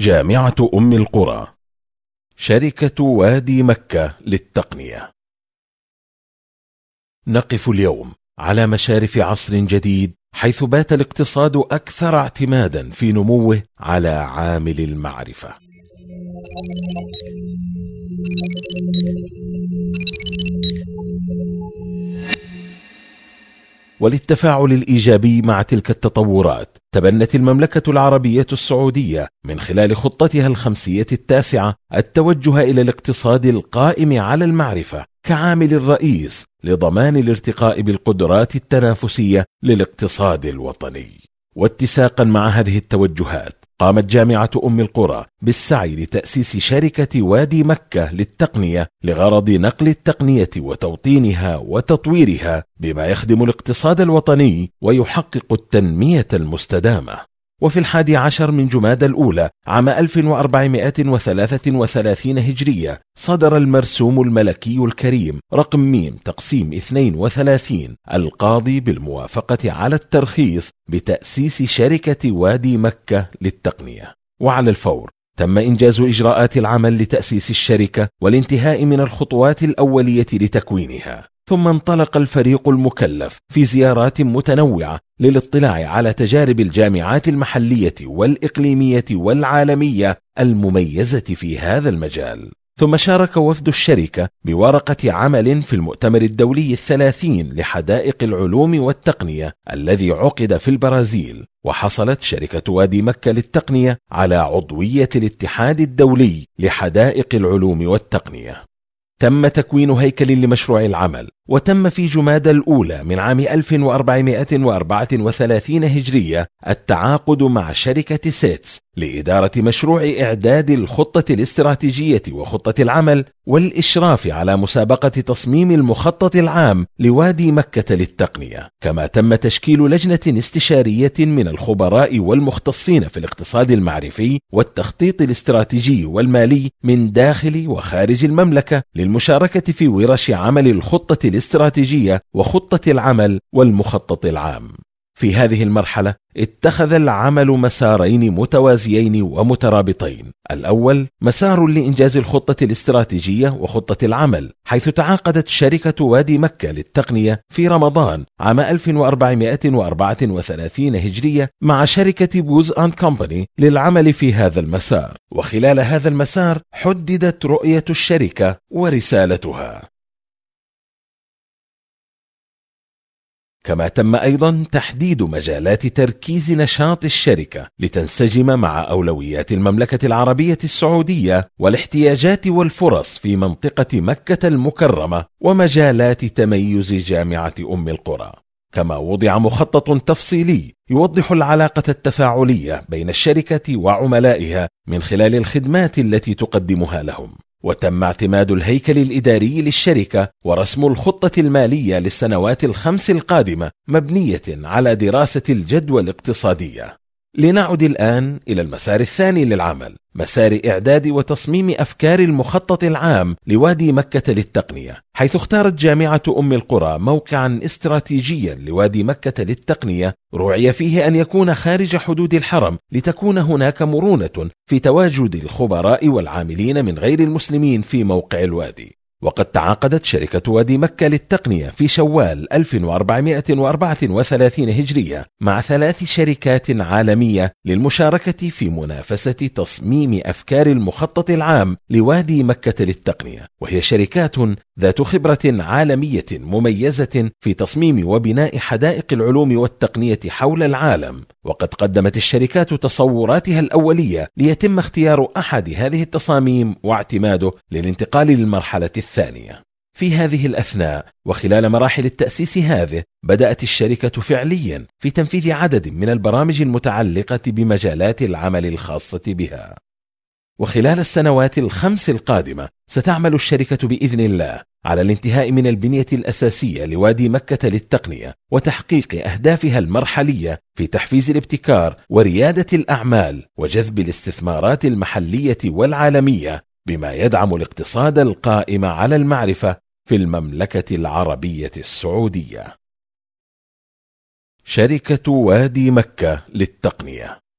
جامعة أم القرى شركة وادي مكة للتقنية نقف اليوم على مشارف عصر جديد حيث بات الاقتصاد أكثر اعتمادا في نموه على عامل المعرفة وللتفاعل الايجابي مع تلك التطورات تبنت المملكه العربيه السعوديه من خلال خطتها الخمسيه التاسعه التوجه الى الاقتصاد القائم على المعرفه كعامل رئيس لضمان الارتقاء بالقدرات التنافسيه للاقتصاد الوطني واتساقا مع هذه التوجهات قامت جامعة أم القرى بالسعي لتأسيس شركة وادي مكة للتقنية لغرض نقل التقنية وتوطينها وتطويرها بما يخدم الاقتصاد الوطني ويحقق التنمية المستدامة. وفي الحادي عشر من جماد الأولى عام 1433 هجرية صدر المرسوم الملكي الكريم رقم ميم تقسيم 32 القاضي بالموافقة على الترخيص بتأسيس شركة وادي مكة للتقنية وعلى الفور تم إنجاز إجراءات العمل لتأسيس الشركة والانتهاء من الخطوات الأولية لتكوينها ثم انطلق الفريق المكلف في زيارات متنوعه للاطلاع على تجارب الجامعات المحلية والإقليمية والعالمية المميزة في هذا المجال ثم شارك وفد الشركة بورقة عمل في المؤتمر الدولي الثلاثين لحدائق العلوم والتقنية الذي عقد في البرازيل وحصلت شركة وادي مكة للتقنية على عضوية الاتحاد الدولي لحدائق العلوم والتقنية تم تكوين هيكل لمشروع العمل وتم في جمادى الأولى من عام 1434 هجرية التعاقد مع شركة سيتس لإدارة مشروع إعداد الخطة الاستراتيجية وخطة العمل والإشراف على مسابقة تصميم المخطط العام لوادي مكة للتقنية، كما تم تشكيل لجنة استشارية من الخبراء والمختصين في الاقتصاد المعرفي والتخطيط الاستراتيجي والمالي من داخل وخارج المملكة للمشاركة في ورش عمل الخطة الاستراتيجيه وخطه العمل والمخطط العام في هذه المرحله اتخذ العمل مسارين متوازيين ومترابطين الاول مسار لانجاز الخطه الاستراتيجيه وخطه العمل حيث تعاقدت شركه وادي مكه للتقنيه في رمضان عام 1434 هجريه مع شركه بوز اند كومباني للعمل في هذا المسار وخلال هذا المسار حددت رؤيه الشركه ورسالتها كما تم أيضا تحديد مجالات تركيز نشاط الشركة لتنسجم مع أولويات المملكة العربية السعودية والاحتياجات والفرص في منطقة مكة المكرمة ومجالات تميز جامعة أم القرى كما وضع مخطط تفصيلي يوضح العلاقة التفاعلية بين الشركة وعملائها من خلال الخدمات التي تقدمها لهم وتم اعتماد الهيكل الإداري للشركة ورسم الخطة المالية للسنوات الخمس القادمة مبنية على دراسة الجدوى الاقتصادية لنعد الآن إلى المسار الثاني للعمل مسار إعداد وتصميم أفكار المخطط العام لوادي مكة للتقنية حيث اختارت جامعة أم القرى موقعا استراتيجيا لوادي مكة للتقنية رعي فيه أن يكون خارج حدود الحرم لتكون هناك مرونة في تواجد الخبراء والعاملين من غير المسلمين في موقع الوادي وقد تعاقدت شركة وادي مكة للتقنية في شوال 1434 هجرية مع ثلاث شركات عالمية للمشاركة في منافسة تصميم أفكار المخطط العام لوادي مكة للتقنية، وهي شركات ذات خبرة عالمية مميزة في تصميم وبناء حدائق العلوم والتقنية حول العالم، وقد قدمت الشركات تصوراتها الأولية ليتم اختيار أحد هذه التصاميم واعتماده للانتقال للمرحلة الثانية. الثانية في هذه الأثناء وخلال مراحل التأسيس هذه بدأت الشركة فعليا في تنفيذ عدد من البرامج المتعلقة بمجالات العمل الخاصة بها وخلال السنوات الخمس القادمة ستعمل الشركة بإذن الله على الانتهاء من البنية الأساسية لوادي مكة للتقنية وتحقيق أهدافها المرحلية في تحفيز الابتكار وريادة الأعمال وجذب الاستثمارات المحلية والعالمية بما يدعم الاقتصاد القائم على المعرفه في المملكه العربيه السعوديه شركه وادي مكه للتقنيه